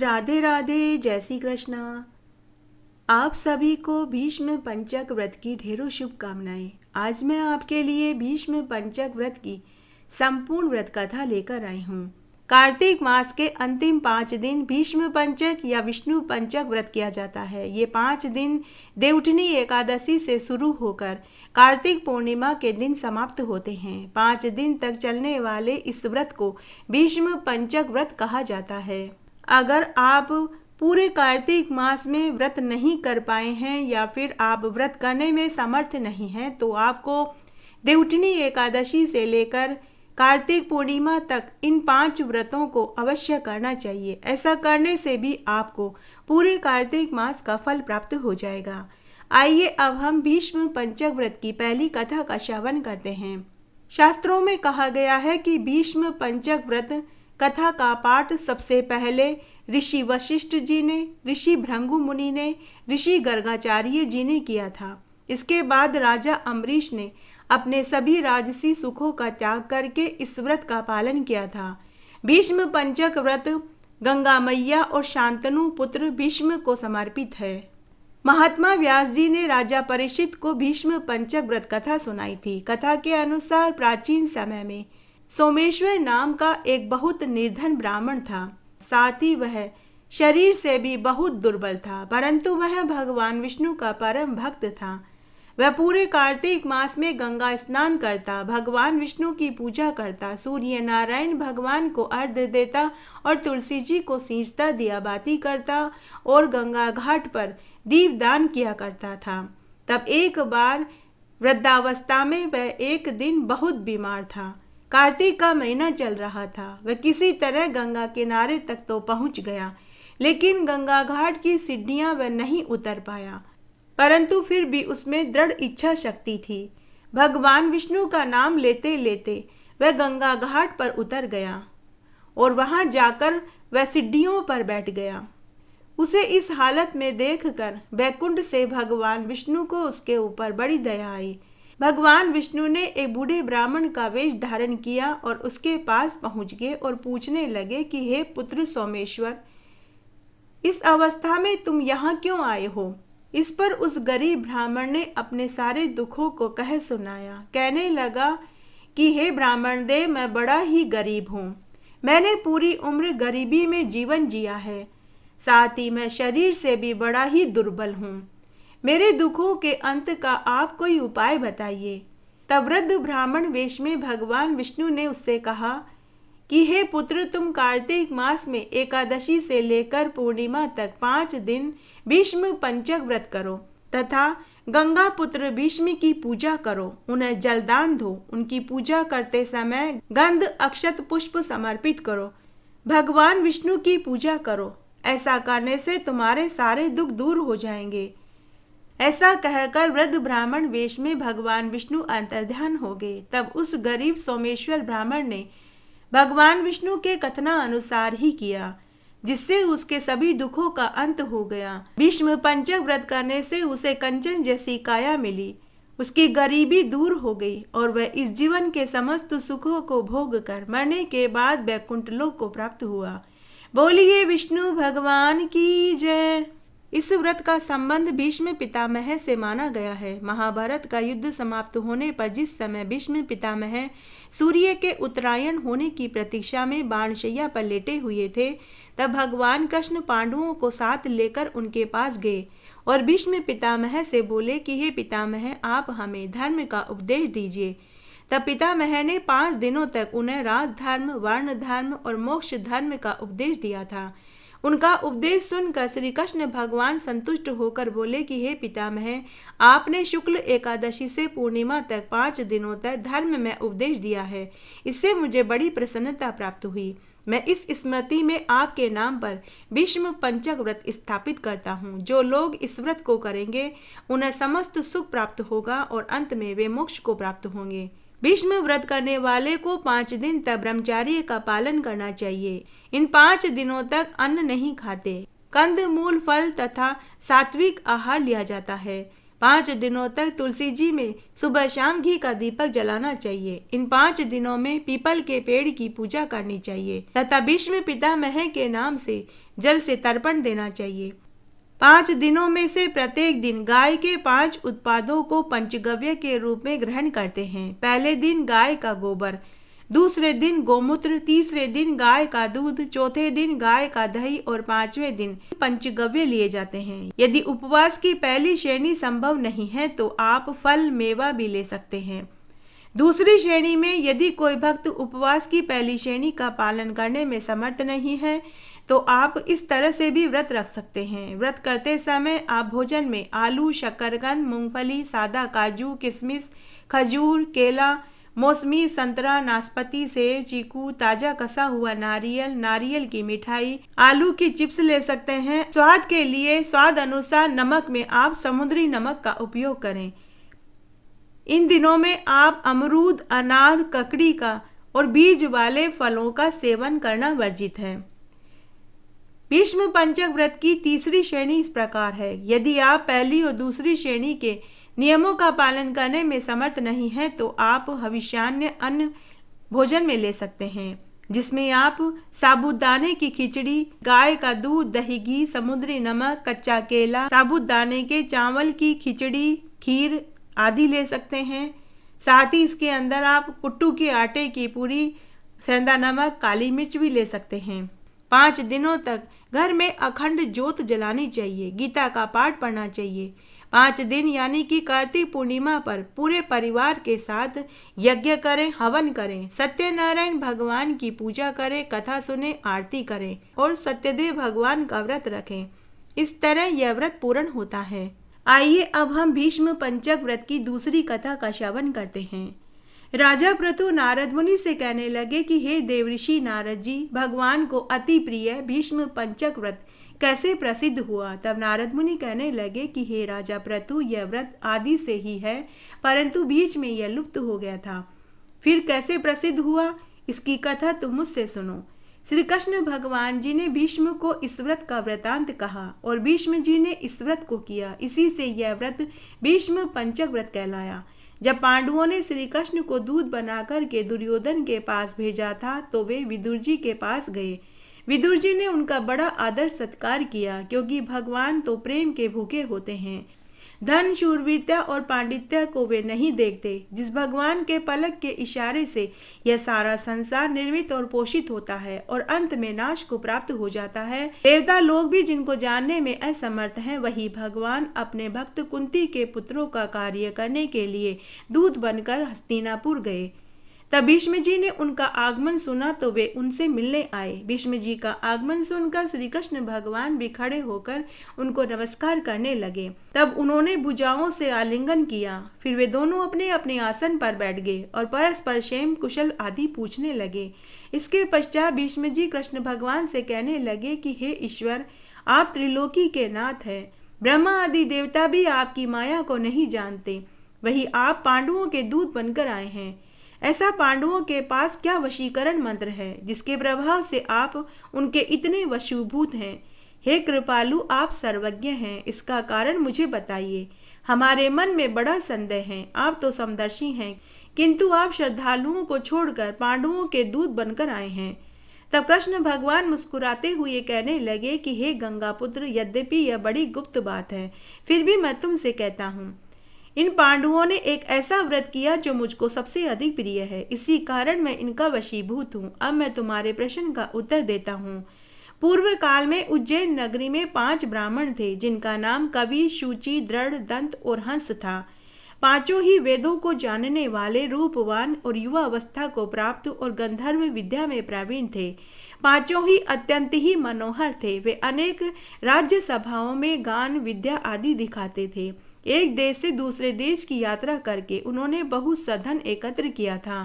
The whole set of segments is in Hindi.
राधे राधे जय श्री कृष्णा आप सभी को भीष्म पंचक व्रत की ढेरों शुभकामनाएं आज मैं आपके लिए भीष्म पंचक व्रत की संपूर्ण व्रत कथा लेकर आई हूँ कार्तिक मास के अंतिम पाँच दिन भीष्म पंचक या विष्णु पंचक व्रत किया जाता है ये पाँच दिन देवठनी एकादशी से शुरू होकर कार्तिक पूर्णिमा के दिन समाप्त होते हैं पाँच दिन तक चलने वाले इस व्रत को भीष्म पंचक व्रत कहा जाता है अगर आप पूरे कार्तिक मास में व्रत नहीं कर पाए हैं या फिर आप व्रत करने में समर्थ नहीं हैं तो आपको देवटनी एकादशी से लेकर कार्तिक पूर्णिमा तक इन पांच व्रतों को अवश्य करना चाहिए ऐसा करने से भी आपको पूरे कार्तिक मास का फल प्राप्त हो जाएगा आइए अब हम भीष्म पंचक व्रत की पहली कथा का श्रवण करते हैं शास्त्रों में कहा गया है कि भीष्म पंचक व्रत कथा का पाठ सबसे पहले ऋषि वशिष्ठ जी ने ऋषि भृंगु मुनि ने ऋषि गर्गाचार्य जी ने किया था इसके बाद राजा अम्बरीश ने अपने सभी राजसी सुखों का त्याग करके इस व्रत का पालन किया था भीष्म पंचक व्रत गंगा मैया और शांतनु पुत्र भीष्म को समर्पित है महात्मा व्यास जी ने राजा परिषित को भीष्म पंचक व्रत कथा सुनाई थी कथा के अनुसार प्राचीन समय में सोमेश्वर नाम का एक बहुत निर्धन ब्राह्मण था साथ ही वह शरीर से भी बहुत दुर्बल था परंतु वह भगवान विष्णु का परम भक्त था वह पूरे कार्तिक मास में गंगा स्नान करता भगवान विष्णु की पूजा करता सूर्य नारायण भगवान को अर्घ देता और तुलसी जी को सींचता दियाबाती करता और गंगा घाट पर दीप दान किया करता था तब एक बार वृद्धावस्था में वह एक दिन बहुत बीमार था कार्तिक का महीना चल रहा था वह किसी तरह गंगा किनारे तक तो पहुंच गया लेकिन गंगा घाट की सीढ़ियां वह नहीं उतर पाया परंतु फिर भी उसमें दृढ़ इच्छा शक्ति थी भगवान विष्णु का नाम लेते लेते वह गंगा घाट पर उतर गया और वहां जाकर वह सीढ़ियों पर बैठ गया उसे इस हालत में देखकर वैकुंठ से भगवान विष्णु को उसके ऊपर बड़ी दया आई भगवान विष्णु ने एक बूढ़े ब्राह्मण का वेश धारण किया और उसके पास पहुंच गए और पूछने लगे कि हे पुत्र सोमेश्वर इस अवस्था में तुम यहाँ क्यों आए हो इस पर उस गरीब ब्राह्मण ने अपने सारे दुखों को कह सुनाया कहने लगा कि हे ब्राह्मण देव मैं बड़ा ही गरीब हूँ मैंने पूरी उम्र गरीबी में जीवन जिया है साथ ही मैं शरीर से भी बड़ा ही दुर्बल हूँ मेरे दुखों के अंत का आप कोई उपाय बताइए तब वृद्ध ब्राह्मण वेश में भगवान विष्णु ने उससे कहा कि हे पुत्र तुम कार्तिक मास में एकादशी से लेकर पूर्णिमा तक पाँच दिन भीष्म पंचक व्रत करो तथा गंगा पुत्र भीष्म की पूजा करो उन्हें जलदान दो उनकी पूजा करते समय गंध अक्षत पुष्प समर्पित करो भगवान विष्णु की पूजा करो ऐसा करने से तुम्हारे सारे दुख दूर हो जाएंगे ऐसा कहकर वृद्ध ब्राह्मण वेश में भगवान विष्णु अंतर्ध्यान हो गए तब उस गरीब सोमेश्वर ब्राह्मण ने भगवान विष्णु के कथना अनुसार ही किया जिससे उसके सभी दुखों का अंत हो गया भीष्म पंचक व्रत करने से उसे कंचन जैसी काया मिली उसकी गरीबी दूर हो गई और वह इस जीवन के समस्त सुखों को भोग कर मरने के बाद वैकुंठ लोक को प्राप्त हुआ बोलिए विष्णु भगवान की जय इस व्रत का संबंध भीष्म पितामह से माना गया है महाभारत का युद्ध समाप्त होने पर जिस समय भीष्म पितामह सूर्य के उत्तरायण होने की प्रतीक्षा में बाणशैया पर लेटे हुए थे तब भगवान कृष्ण पांडुओं को साथ लेकर उनके पास गए और भीष्म पितामह से बोले कि हे पितामह आप हमें धर्म का उपदेश दीजिए तब पितामह ने पाँच दिनों तक उन्हें राजधर्म वर्ण धर्म और मोक्ष धर्म का उपदेश दिया था उनका उपदेश सुनकर श्री कृष्ण भगवान संतुष्ट होकर बोले कि हे पितामह आपने शुक्ल एकादशी से पूर्णिमा तक पाँच दिनों तक धर्म में उपदेश दिया है इससे मुझे बड़ी प्रसन्नता प्राप्त हुई मैं इस स्मृति में आपके नाम पर विष्णु पंचक व्रत स्थापित करता हूँ जो लोग इस व्रत को करेंगे उन्हें समस्त सुख प्राप्त होगा और अंत में वे मोक्ष को प्राप्त होंगे भीष्म व्रत करने वाले को पाँच दिन तक ब्रह्मचार्य का पालन करना चाहिए इन पाँच दिनों तक अन्न नहीं खाते कंद मूल फल तथा सात्विक आहार लिया जाता है पाँच दिनों तक तुलसी जी में सुबह शाम घी का दीपक जलाना चाहिए इन पाँच दिनों में पीपल के पेड़ की पूजा करनी चाहिए तथा भीष्म मह के नाम से जल से तर्पण देना चाहिए पाँच दिनों में से प्रत्येक दिन गाय के पांच उत्पादों को पंचगव्य के रूप में ग्रहण करते हैं पहले दिन गाय का गोबर दूसरे दिन गोमूत्र तीसरे दिन गाय का दूध चौथे दिन गाय का दही और पांचवें दिन पंचगव्य लिए जाते हैं यदि उपवास की पहली श्रेणी संभव नहीं है तो आप फल मेवा भी ले सकते हैं दूसरी श्रेणी में यदि कोई भक्त उपवास की पहली श्रेणी का पालन करने में समर्थ नहीं है तो आप इस तरह से भी व्रत रख सकते हैं व्रत करते समय आप भोजन में आलू शकरकंद मूंगफली सादा काजू किशमिश खजूर केला मौसमी संतरा नाशपाती सेब चीकू ताजा कसा हुआ नारियल नारियल की मिठाई आलू की चिप्स ले सकते हैं स्वाद के लिए स्वाद अनुसार नमक में आप समुद्री नमक का उपयोग करें इन दिनों में आप अमरूद अनार ककड़ी का और बीज वाले फलों का सेवन करना वर्जित है भीष्म पंचक व्रत की तीसरी श्रेणी इस प्रकार है यदि आप पहली और दूसरी श्रेणी के नियमों का पालन करने में समर्थ नहीं है तो आप हविष्यान्य अन्न भोजन में ले सकते हैं जिसमें आप साबुदाने की खिचड़ी गाय का दूध दही घी समुद्री नमक कच्चा केला साबुदाने के चावल की खिचड़ी खीर आदि ले सकते हैं साथ ही इसके अंदर आप कुट्टू के आटे की पूरी सेंधा नमक काली मिर्च भी ले सकते हैं पाँच दिनों तक घर में अखंड ज्योत जलानी चाहिए गीता का पाठ पढ़ना चाहिए पाँच दिन यानी कि कार्तिक पूर्णिमा पर पूरे परिवार के साथ यज्ञ करें हवन करें सत्यनारायण भगवान की पूजा करें कथा सुने आरती करें और सत्यदेव भगवान का व्रत रखें इस तरह यह व्रत पूर्ण होता है आइए अब हम भीष्म पंचक व्रत की दूसरी कथा का श्रवण करते हैं राजा प्रतु नारद मुनि से कहने लगे कि हे देवऋषि नारद जी भगवान को अति प्रिय भीष्म पंचक व्रत कैसे प्रसिद्ध हुआ तब नारद मुनि कहने लगे कि हे राजा प्रतु यह व्रत आदि से ही है परंतु बीच में यह लुप्त हो गया था फिर कैसे प्रसिद्ध हुआ इसकी कथा तुम मुझसे सुनो श्री कृष्ण भगवान जी ने भीष्म को इस व्रत का व्रतांत कहा और भीष्म जी ने इस व्रत को किया इसी से यह व्रत भीष्म पंचक व्रत कहलाया जब पांडवों ने श्री कृष्ण को दूध बनाकर के दुर्योधन के पास भेजा था तो वे विदुर जी के पास गए विदुर जी ने उनका बड़ा आदर सत्कार किया क्योंकि भगवान तो प्रेम के भूखे होते हैं धन शूरवीरता और पांडित्य को वे नहीं देखते जिस भगवान के पलक के इशारे से यह सारा संसार निर्मित और पोषित होता है और अंत में नाश को प्राप्त हो जाता है देवता लोग भी जिनको जानने में असमर्थ हैं वही भगवान अपने भक्त कुंती के पुत्रों का कार्य करने के लिए दूत बनकर हस्तिनापुर गए तब भीष्म जी ने उनका आगमन सुना तो वे उनसे मिलने आए भीष्म जी का आगमन सुनकर श्री कृष्ण भगवान भी खड़े होकर उनको नमस्कार करने लगे तब उन्होंने भुजाओं से आलिंगन किया फिर वे दोनों अपने अपने आसन पर बैठ गए और परस्पर शेम कुशल आदि पूछने लगे इसके पश्चात भीष्म जी कृष्ण भगवान से कहने लगे कि हे ईश्वर आप त्रिलोकी के नाथ हैं ब्रह्मा आदि देवता भी आपकी माया को नहीं जानते वही आप पांडुओं के दूत बनकर आए हैं ऐसा पांडवों के पास क्या वशीकरण मंत्र है जिसके प्रभाव से आप उनके इतने वशुभूत हैं हे कृपालु आप सर्वज्ञ हैं इसका कारण मुझे बताइए हमारे मन में बड़ा संदेह है आप तो समदर्शी हैं किंतु आप श्रद्धालुओं को छोड़कर पांडवों के दूध बनकर आए हैं तब कृष्ण भगवान मुस्कुराते हुए कहने लगे कि हे गंगा पुत्र यद्यपि यह बड़ी गुप्त बात है फिर भी मैं तुमसे कहता हूँ इन पांडवों ने एक ऐसा व्रत किया जो मुझको सबसे अधिक प्रिय है इसी कारण मैं इनका वशीभूत हूँ अब मैं तुम्हारे प्रश्न का उत्तर देता हूँ पूर्व काल में उज्जैन नगरी में पांच ब्राह्मण थे जिनका नाम कवि शुचि दृढ़ दंत और हंस था पांचों ही वेदों को जानने वाले रूपवान और युवा अवस्था को प्राप्त और गंधर्व विद्या में प्रवीण थे पांचों ही अत्यंत ही मनोहर थे वे अनेक राज्य सभाओं में गान विद्या आदि दिखाते थे एक देश से दूसरे देश की यात्रा करके उन्होंने बहुत साधन एकत्र किया था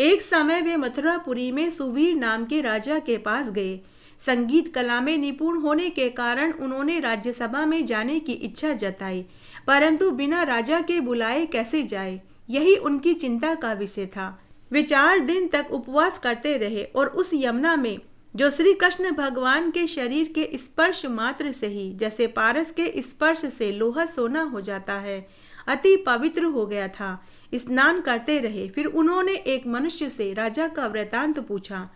एक समय वे मथुरापुरी में सुवीर नाम के राजा के पास गए संगीत कला में निपुण होने के कारण उन्होंने राज्यसभा में जाने की इच्छा जताई परंतु बिना राजा के बुलाए कैसे जाए यही उनकी चिंता का विषय था वे चार दिन तक उपवास करते रहे और उस यमुना में जो श्री कृष्ण भगवान के शरीर के स्पर्श मात्र से ही जैसे पारस के स्पर्श से लोहा सोना हो जाता है अति पवित्र हो गया था स्नान करते रहे फिर उन्होंने एक मनुष्य से राजा का वृतांत पूछा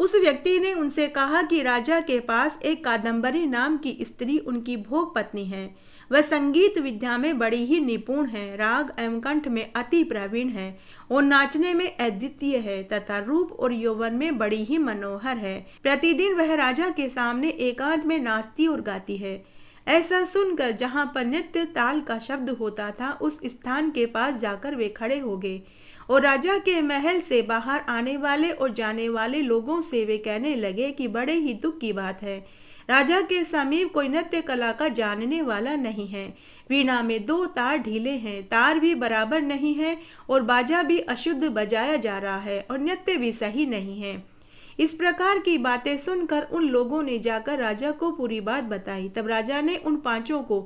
उस व्यक्ति ने उनसे कहा कि राजा के पास एक कादम्बरी नाम की स्त्री उनकी भोग पत्नी है वह संगीत विद्या में बड़ी ही निपुण है राग एवं कंठ में अति प्रवीण है और नाचने में अद्वितीय है तथा रूप और यौवन में बड़ी ही मनोहर है प्रतिदिन वह राजा के सामने एकांत में नाचती और गाती है ऐसा सुनकर जहाँ पर नित्य ताल का शब्द होता था उस स्थान के पास जाकर वे खड़े हो गए और राजा के महल से बाहर आने वाले और जाने वाले लोगों से वे कहने लगे कि बड़े ही दुख की बात है राजा के समीप कोई नृत्य कला का जानने वाला नहीं है वीणा में दो तार ढीले हैं तार भी बराबर नहीं है और बाजा भी अशुद्ध बजाया जा रहा है और नृत्य भी सही नहीं है इस प्रकार की बातें सुनकर उन लोगों ने जाकर राजा को पूरी बात बताई तब राजा ने उन पांचों को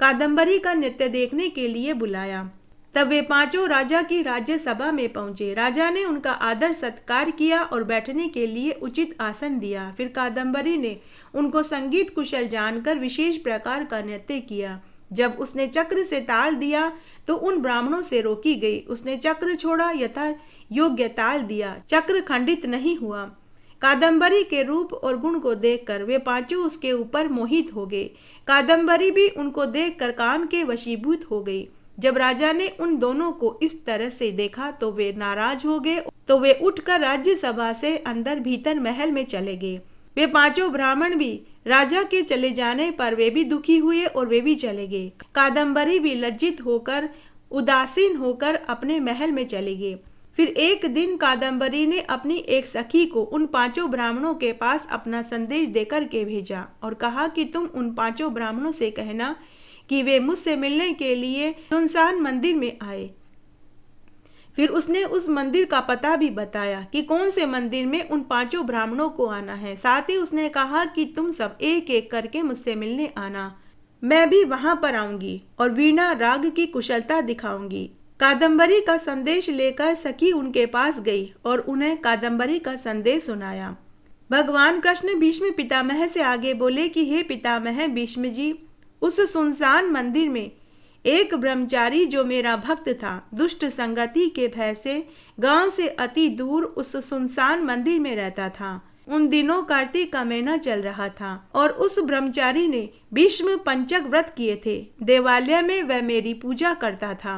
कादम्बरी का नृत्य देखने के लिए बुलाया तब वे पांचों राजा की राज्यसभा में पहुंचे राजा ने उनका आदर सत्कार किया और बैठने के लिए उचित आसन दिया फिर कादम्बरी ने उनको संगीत कुशल जानकर विशेष प्रकार का नृत्य किया जब उसने चक्र से ताल दिया तो उन ब्राह्मणों से रोकी गई उसने चक्र छोड़ा यथा योग्य ताल दिया चक्र खंडित नहीं हुआ कादम्बरी के रूप और गुण को देखकर वे पांचों उसके ऊपर मोहित हो गए कादम्बरी भी उनको देखकर काम के वशीभूत हो गई जब राजा ने उन दोनों को इस तरह से देखा तो वे नाराज हो गए तो वे उठकर राज्यसभा से अंदर भीतर महल में चले गए वे पांचों ब्राह्मण भी राजा के चले जाने पर वे भी दुखी हुए और वे भी चले गए कादम्बरी भी लज्जित होकर उदासीन होकर अपने महल में चले गए फिर एक दिन कादम्बरी ने अपनी एक सखी को उन पांचों ब्राह्मणों के पास अपना संदेश देकर के भेजा और कहा कि तुम उन पांचों ब्राह्मणों से कहना कि वे मुझसे मिलने के लिए सुनसान मंदिर में आए फिर उसने उस मंदिर का पता भी बताया कि कौन से मंदिर में उन पांचों ब्राह्मणों को आना है साथ ही उसने कहा कि तुम सब एक एक करके मुझसे मिलने आना मैं भी वहां पर आऊंगी और वीणा राग की कुशलता दिखाऊंगी कादम्बरी का संदेश लेकर सखी उनके पास गई और उन्हें कादम्बरी का संदेश सुनाया भगवान कृष्ण भीष्म पितामह से आगे बोले कि हे पितामह भीष्म जी उस सुनसान मंदिर में एक ब्रह्मचारी जो मेरा भक्त था दुष्ट संगति के भय से गांव से अति दूर उस सुनसान मंदिर में रहता था उन दिनों कार्तिक का महीना चल रहा था और उस ब्रह्मचारी ने भीष्म पंचक व्रत किए थे देवालय में वह मेरी पूजा करता था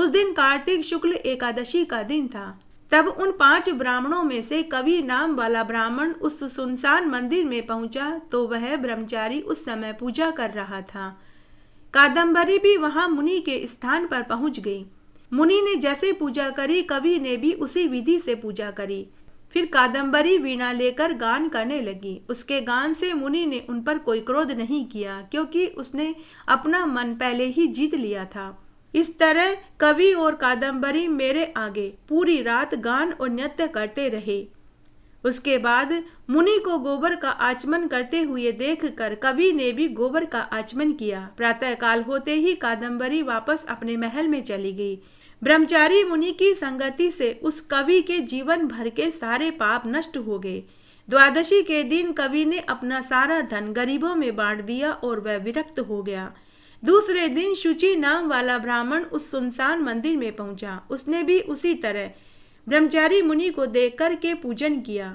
उस दिन कार्तिक शुक्ल एकादशी का दिन था तब उन पांच ब्राह्मणों में से कवि नाम वाला ब्राह्मण उस सुनसान मंदिर में पहुंचा तो वह ब्रह्मचारी उस समय पूजा कर रहा था कादम्बरी भी वहां मुनि के स्थान पर पहुंच गई मुनि ने जैसे पूजा करी कवि ने भी उसी विधि से पूजा करी फिर कादम्बरी वीणा लेकर गान करने लगी उसके गान से मुनि ने उन पर कोई क्रोध नहीं किया क्योंकि उसने अपना मन पहले ही जीत लिया था इस तरह कवि और कादम्बरी मेरे आगे पूरी रात गान और नृत्य करते रहे उसके बाद मुनि को गोबर का आचमन करते हुए देखकर कवि ने भी गोबर का आचमन किया काल होते ही कादम्बरी वापस अपने महल में चली गई ब्रह्मचारी मुनि की संगति से उस कवि के जीवन भर के सारे पाप नष्ट हो गए द्वादशी के दिन कवि ने अपना सारा धन गरीबों में बांट दिया और वह विरक्त हो गया दूसरे दिन शुचि नाम वाला ब्राह्मण उस सुनसान मंदिर में पहुंचा उसने भी उसी तरह ब्रह्मचारी मुनि को देख कर के पूजन किया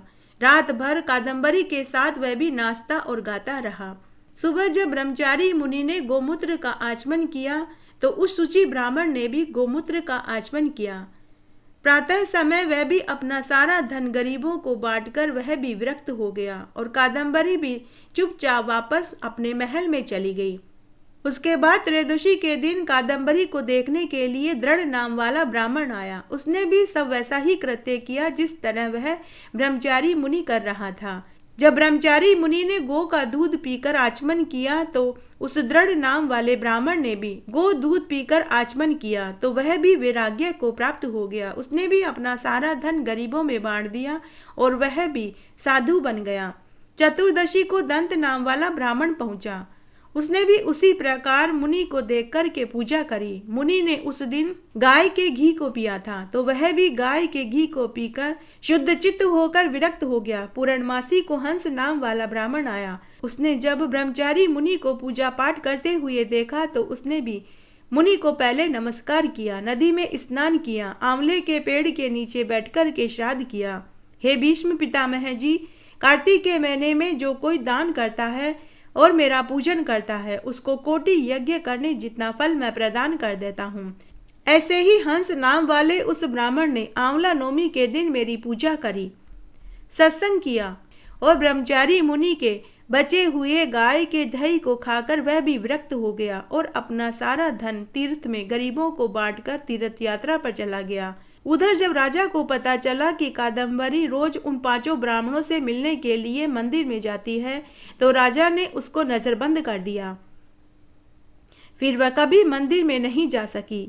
रात भर कादम्बरी के साथ वह भी नाचता और गाता रहा सुबह जब ब्रह्मचारी मुनि ने गोमूत्र का आचमन किया तो उस सूची ब्राह्मण ने भी गोमूत्र का आचमन किया प्रातः समय वह भी अपना सारा धन गरीबों को बांटकर वह भी विरक्त हो गया और कादम्बरी भी चुपचाप वापस अपने महल में चली गई उसके बाद त्रयोदशी के दिन कादम्बरी को देखने के लिए दृढ़ नाम वाला ब्राह्मण आया उसने भी सब वैसा ही कृत्य किया जिस तरह वह ब्रह्मचारी मुनि कर रहा था जब ब्रह्मचारी मुनि ने गो का दूध पीकर आचमन किया तो उस दृढ़ नाम वाले ब्राह्मण ने भी गो दूध पीकर आचमन किया तो वह भी वैराग्य को प्राप्त हो गया उसने भी अपना सारा धन गरीबों में बांट दिया और वह भी साधु बन गया चतुर्दशी को दंत नाम वाला ब्राह्मण पहुंचा उसने भी उसी प्रकार मुनि को देख कर के पूजा करी मुनि ने उस दिन गाय के घी को पिया था तो वह भी गाय के घी को पीकर शुद्ध चित्त होकर विरक्त हो गया पूर्णमासी को हंस नाम वाला ब्राह्मण आया उसने जब ब्रह्मचारी मुनि को पूजा पाठ करते हुए देखा तो उसने भी मुनि को पहले नमस्कार किया नदी में स्नान किया आंवले के पेड़ के नीचे बैठकर के श्राद्ध किया हे भीष्म पितामह जी कार्तिक के महीने में जो कोई दान करता है और मेरा पूजन करता है उसको कोटि यज्ञ करने जितना फल मैं प्रदान कर देता हूँ ऐसे ही हंस नाम वाले उस ब्राह्मण ने आंवला नवमी के दिन मेरी पूजा करी सत्संग किया और ब्रह्मचारी मुनि के बचे हुए गाय के दही को खाकर वह भी विरक्त हो गया और अपना सारा धन तीर्थ में गरीबों को बांटकर तीर्थ यात्रा पर चला गया उधर जब राजा को पता चला कि कादम्बरी रोज उन पांचों ब्राह्मणों से मिलने के लिए मंदिर में जाती है तो राजा ने उसको नज़रबंद कर दिया फिर वह कभी मंदिर में नहीं जा सकी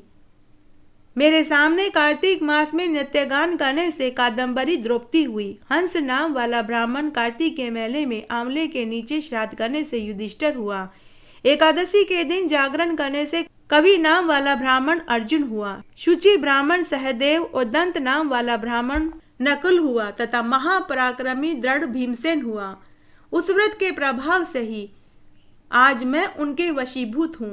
मेरे सामने कार्तिक मास में नृत्यगान करने से कादम्बरी द्रौपदी हुई हंस नाम वाला ब्राह्मण कार्तिक के मेले में आंवले के नीचे श्राद्ध करने से युधिष्ठर हुआ एकादशी के दिन जागरण करने से कवि नाम वाला ब्राह्मण अर्जुन हुआ शुचि ब्राह्मण सहदेव और दंत नाम वाला ब्राह्मण नकुल हुआ तथा महापराक्रमी दृढ़ भीमसेन हुआ उस व्रत के प्रभाव से ही आज मैं उनके वशीभूत हूँ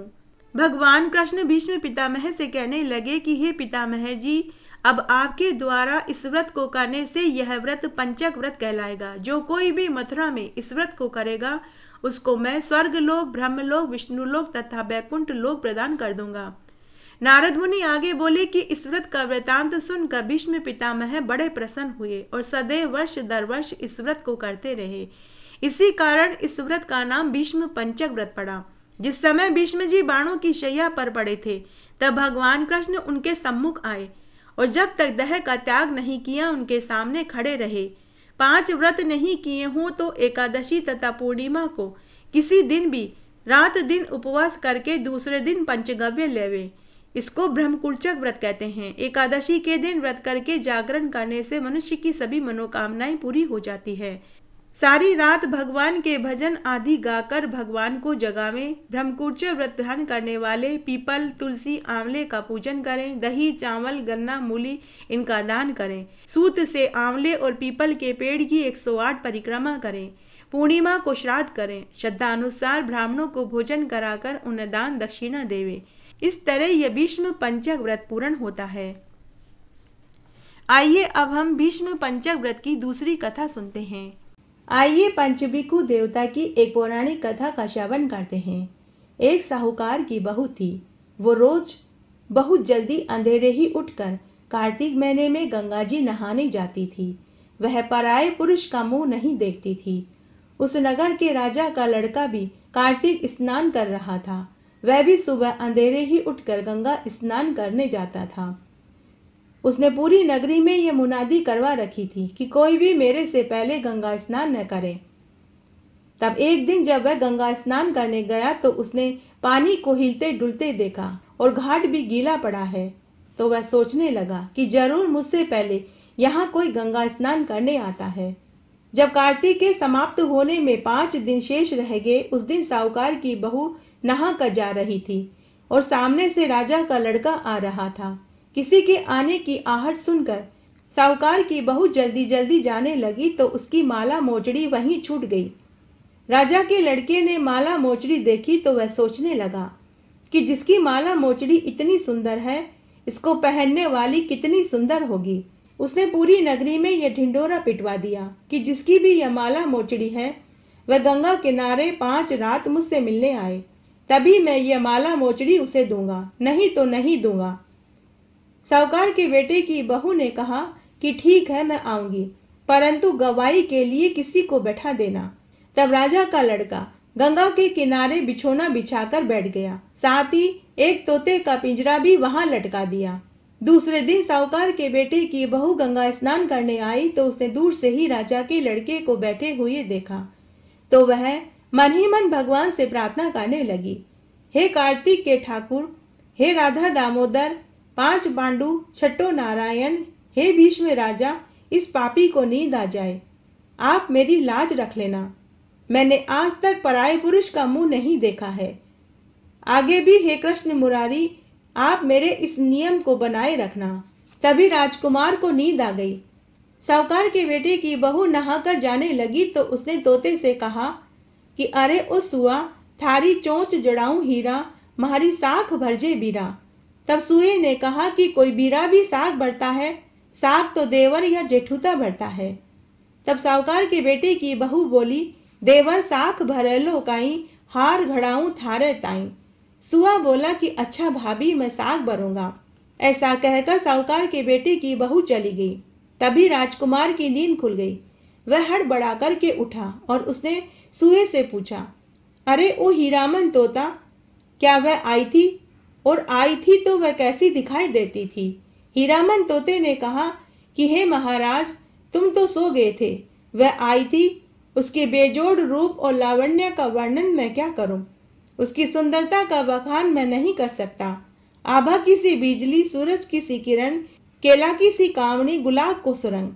भगवान कृष्ण भीष्म पितामह से कहने लगे कि हे पितामह जी अब आपके द्वारा इस व्रत को करने से यह व्रत पंचक व्रत कहलाएगा जो कोई भी मथुरा में इस व्रत को करेगा उसको मैं स्वर्गलोक ब्रह्मलोक विष्णुलोक तथा बैकुंठ लोक प्रदान कर दूंगा नारद मुनि आगे बोले कि इस व्रत का वृतांत सुनकर भीष्म पितामह बड़े प्रसन्न हुए और सदैव वर्ष दर वर्ष इस व्रत को करते रहे इसी कारण इस व्रत का नाम भीष्म पंचक व्रत पड़ा जिस समय भीष्म जी बाणों की शैया पर पड़े थे तब भगवान कृष्ण उनके सम्मुख आए और जब तक दह का त्याग नहीं किया उनके सामने खड़े रहे पांच व्रत नहीं किए हों तो एकादशी तथा पूर्णिमा को किसी दिन भी रात दिन उपवास करके दूसरे दिन पंचगव्य लेवे इसको ब्रह्मकुलचक व्रत कहते हैं एकादशी के दिन व्रत करके जागरण करने से मनुष्य की सभी मनोकामनाएं पूरी हो जाती है सारी रात भगवान के भजन आदि गाकर भगवान को जगावें ब्रह्मकुर्च व्रत धारण करने वाले पीपल तुलसी आंवले का पूजन करें दही चावल गन्ना मूली इनका दान करें सूत से आंवले और पीपल के पेड़ की 108 परिक्रमा करें पूर्णिमा को श्राद्ध करें श्रद्धा अनुसार ब्राह्मणों को भोजन कराकर उन्हें दान दक्षिणा देवे इस तरह यह भीष्म पंचक व्रत पूर्ण होता है आइए अब हम भीष्म पंचक व्रत की दूसरी कथा सुनते हैं आइए पंचबिकु देवता की एक पौराणिक कथा का श्रवण करते हैं एक साहूकार की बहू थी वो रोज बहुत जल्दी अंधेरे ही उठकर कार्तिक महीने में गंगा जी नहाने जाती थी वह पराये पुरुष का मुंह नहीं देखती थी उस नगर के राजा का लड़का भी कार्तिक स्नान कर रहा था वह भी सुबह अंधेरे ही उठकर गंगा स्नान करने जाता था उसने पूरी नगरी में यह मुनादी करवा रखी थी कि कोई भी मेरे से पहले गंगा स्नान न करे तब एक दिन जब वह गंगा स्नान करने गया तो उसने पानी को हिलते डुलते देखा और घाट भी गीला पड़ा है तो वह सोचने लगा कि जरूर मुझसे पहले यहाँ कोई गंगा स्नान करने आता है जब कार्तिक के समाप्त होने में पाँच दिन शेष रह गए उस दिन साहूकार की बहू नहा कर जा रही थी और सामने से राजा का लड़का आ रहा था किसी के आने की आहट सुनकर साहूकार की बहुत जल्दी जल्दी जाने लगी तो उसकी माला मोचड़ी वहीं छूट गई राजा के लड़के ने माला मोचड़ी देखी तो वह सोचने लगा कि जिसकी माला मोचड़ी इतनी सुंदर है इसको पहनने वाली कितनी सुंदर होगी उसने पूरी नगरी में यह ढिंडोरा पिटवा दिया कि जिसकी भी यह माला मोचड़ी है वह गंगा किनारे पांच रात मुझसे मिलने आए तभी मैं यह माला मोचड़ी उसे दूंगा नहीं तो नहीं दूंगा साहूकार के बेटे की बहू ने कहा कि ठीक है मैं आऊंगी परंतु गवाही के लिए किसी को बैठा देना तब राजा का लड़का गंगा के किनारे बिछोना बिछाकर बैठ गया साथ ही एक तोते का पिंजरा भी वहां लटका दिया दूसरे दिन साहूकार के बेटे की बहू गंगा स्नान करने आई तो उसने दूर से ही राजा के लड़के को बैठे हुए देखा तो वह मन ही मन भगवान से प्रार्थना करने लगी हे कार्तिक के ठाकुर हे राधा दामोदर पांच बांडू छठो नारायण हे भीष्म राजा इस पापी को नींद आ जाए आप मेरी लाज रख लेना मैंने आज तक पराय पुरुष का मुंह नहीं देखा है आगे भी हे कृष्ण मुरारी आप मेरे इस नियम को बनाए रखना तभी राजकुमार को नींद आ गई साहूकार के बेटे की बहू नहाकर जाने लगी तो उसने तोते से कहा कि अरे ओ सुआ थारी चोंच जड़ाऊँ हीरा महारी साख भरजे बीरा तब सुई ने कहा कि कोई बीरा भी साग भरता है साग तो देवर या जेठूता भरता है तब साहूकार के बेटे की बहू बोली देवर साख भरलो काई हार घड़ाऊँ थारे ताई सुआ बोला कि अच्छा भाभी मैं साग भरूंगा ऐसा कहकर साहूकार के बेटे की बहू चली गई तभी राजकुमार की नींद खुल गई वह हड़बड़ा करके उठा और उसने सुए से पूछा अरे ओ हीरामन तोता क्या वह आई थी और आई थी तो वह कैसी दिखाई देती थी हीरामन तोते ने कहा कि हे महाराज तुम तो सो गए थे वह आई थी उसके बेजोड़ रूप और लावण्य का वर्णन मैं क्या करूं? उसकी सुंदरता का बखान मैं नहीं कर सकता आभा की सी बिजली सूरज की सी किरण केला की सी कावनी गुलाब को सुरंग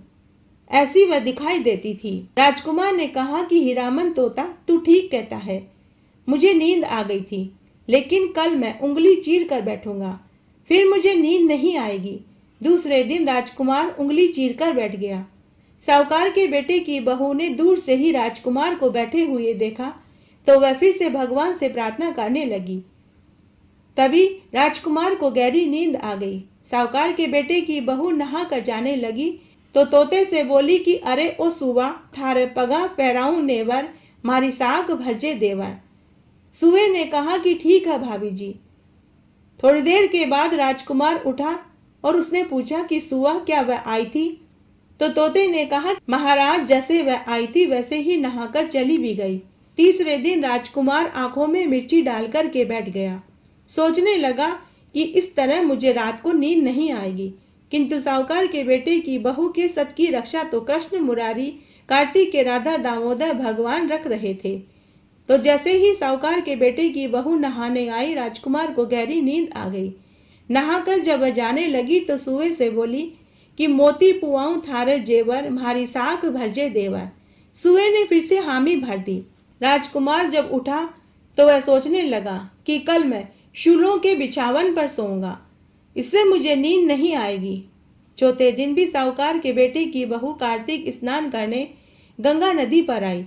ऐसी वह दिखाई देती थी राजकुमार ने कहा कि हीरामन तोता तू ठीक कहता है मुझे नींद आ गई थी लेकिन कल मैं उंगली चीर कर बैठूंगा फिर मुझे नींद नहीं आएगी दूसरे दिन राजकुमार उंगली चीर कर बैठ गया साहूकार के बेटे की बहू ने दूर से ही राजकुमार को बैठे हुए देखा तो वह फिर से भगवान से प्रार्थना करने लगी तभी राजकुमार को गहरी नींद आ गई साहूकार के बेटे की बहू नहा कर जाने लगी तो तोते से बोली कि अरे ओ सुबह थारे पगा पैराऊ नेवर मारी साग भरजे देवर सुवे ने कहा कि ठीक है भाभी जी थोड़ी देर के बाद राजकुमार उठा और उसने पूछा कि सुआ क्या वह आई थी तो तोते ने कहा महाराज जैसे वह आई थी वैसे ही नहाकर चली भी गई तीसरे दिन राजकुमार आंखों में मिर्ची डालकर के बैठ गया सोचने लगा कि इस तरह मुझे रात को नींद नहीं आएगी किंतु साहूकार के बेटे की बहू के सत की रक्षा तो कृष्ण मुरारी कार्तिक के राधा दामोदर भगवान रख रहे थे तो जैसे ही साहूकार के बेटे की बहू नहाने आई राजकुमार को गहरी नींद आ गई नहाकर जब जाने लगी तो सुबह से बोली कि मोती पुआऊ थारे जेवर म्हारी साख भरजे देवर सुए ने फिर से हामी भर दी राजकुमार जब उठा तो वह सोचने लगा कि कल मैं शूलों के बिछावन पर सोऊंगा इससे मुझे नींद नहीं आएगी चौथे दिन भी साहूकार के बेटे की बहू कार्तिक स्नान करने गंगा नदी पर आई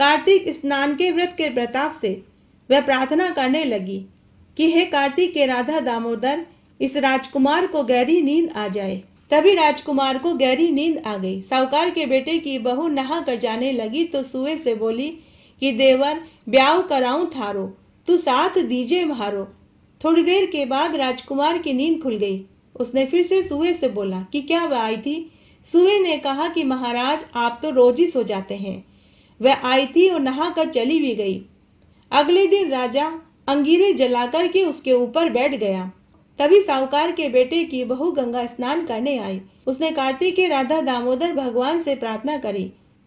कार्तिक स्नान के व्रत के प्रताप से वह प्रार्थना करने लगी कि हे कार्तिक के राधा दामोदर इस राजकुमार को गहरी नींद आ जाए तभी राजकुमार को गहरी नींद आ गई साहुकार के बेटे की बहू नहा कर जाने लगी तो सुए से बोली कि देवर ब्याह कराऊं थारो तू साथ दीजे मारो थोड़ी देर के बाद राजकुमार की नींद खुल गई उसने फिर से सुए से बोला कि क्या वह आई थी सुए ने कहा कि महाराज आप तो रोज ही सो जाते हैं वह आई थी और नहाकर चली भी गई अगले दिन राजा अंगीरे जलाकर के उसके ऊपर बैठ गया तभी साहूकार के बेटे की बहु गंगा स्नान करने आई उसने कार्तिक के राधा दामोदर भगवान से प्रार्थना करी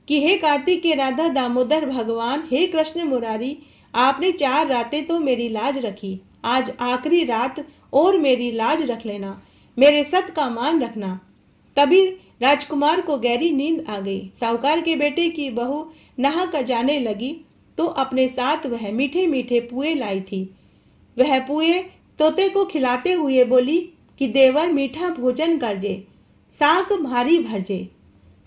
कि हे कार्तिक के राधा दामोदर भगवान हे कृष्ण मुरारी आपने चार रातें तो मेरी लाज रखी आज आखिरी रात और मेरी लाज रख लेना मेरे सत का मान रखना तभी राजकुमार को गहरी नींद आ गई साहूकार के बेटे की बहू नहा कर जाने लगी तो अपने साथ वह मीठे मीठे पुए लाई थी वह पुए तोते को खिलाते हुए बोली कि देवर मीठा भोजन करजे साग भारी भरजे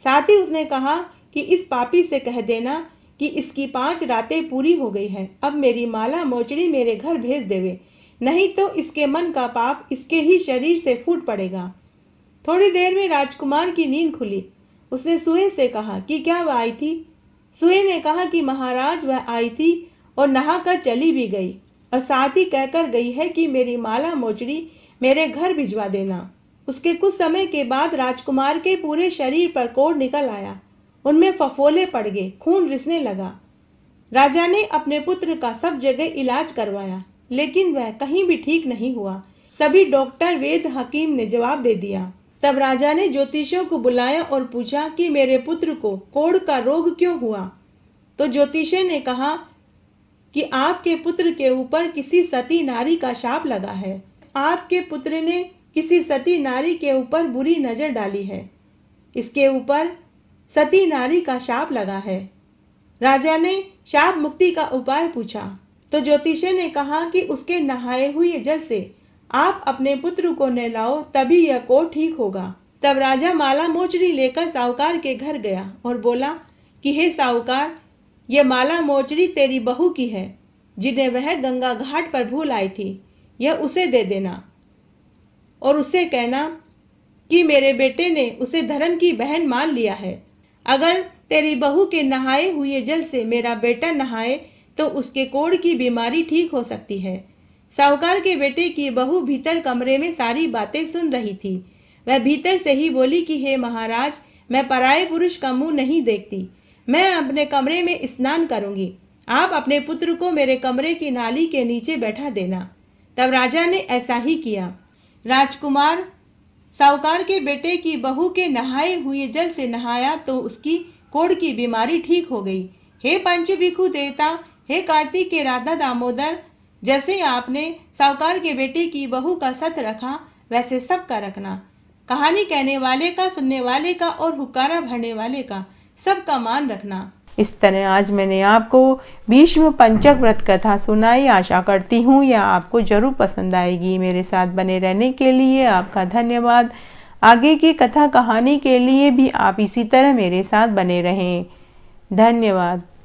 साथ ही उसने कहा कि इस पापी से कह देना कि इसकी पांच रातें पूरी हो गई है अब मेरी माला मोचड़ी मेरे घर भेज देवे नहीं तो इसके मन का पाप इसके ही शरीर से फूट पड़ेगा थोड़ी देर में राजकुमार की नींद खुली उसने सुए से कहा कि क्या वह आई थी सुई ने कहा कि महाराज वह आई थी और नहाकर चली भी गई और साथ ही कहकर गई है कि मेरी माला मोचड़ी मेरे घर भिजवा देना उसके कुछ समय के बाद राजकुमार के पूरे शरीर पर कोड़ निकल आया उनमें फफोले पड़ गए खून रिसने लगा राजा ने अपने पुत्र का सब जगह इलाज करवाया लेकिन वह कहीं भी ठीक नहीं हुआ सभी डॉक्टर वेद हकीम ने जवाब दे दिया तब राजा ने ज्योतिषियों को बुलाया और पूछा कि मेरे पुत्र को कोढ़ का रोग क्यों हुआ तो ज्योतिषी ने कहा कि आपके पुत्र के ऊपर किसी सती नारी का शाप लगा है आपके पुत्र ने किसी सती नारी के ऊपर बुरी नज़र डाली है इसके ऊपर सती नारी का शाप लगा है राजा ने शाप मुक्ति का उपाय पूछा तो ज्योतिषी ने कहा कि उसके नहाए हुए जल से आप अपने पुत्र को नहलाओ तभी यह को ठीक होगा तब राजा माला मोचरी लेकर साहूकार के घर गया और बोला कि हे साहूकार यह माला मोचरी तेरी बहू की है जिन्हें वह गंगा घाट पर भूल आई थी यह उसे दे देना और उसे कहना कि मेरे बेटे ने उसे धर्म की बहन मान लिया है अगर तेरी बहू के नहाए हुए जल से मेरा बेटा नहाए तो उसके कोड़ की बीमारी ठीक हो सकती है साहूकार के बेटे की बहू भीतर कमरे में सारी बातें सुन रही थी वह भीतर से ही बोली कि हे महाराज मैं पराये पुरुष का मुंह नहीं देखती मैं अपने कमरे में स्नान करूंगी आप अपने पुत्र को मेरे कमरे की नाली के नीचे बैठा देना तब राजा ने ऐसा ही किया राजकुमार साहूकार के बेटे की बहू के नहाए हुए जल से नहाया तो उसकी कोढ़ की बीमारी ठीक हो गई हे पंचभिखु देवता हे कार्तिक के राधा दामोदर जैसे आपने साहूकार के बेटे की बहू का सत रखा वैसे सब का रखना कहानी कहने वाले का सुनने वाले का और हुकारा भरने वाले का सब का मान रखना इस तरह आज मैंने आपको भीष्म पंचक व्रत कथा सुनाई आशा करती हूँ यह आपको जरूर पसंद आएगी मेरे साथ बने रहने के लिए आपका धन्यवाद आगे की कथा कहानी के लिए भी आप इसी तरह मेरे साथ बने रहें धन्यवाद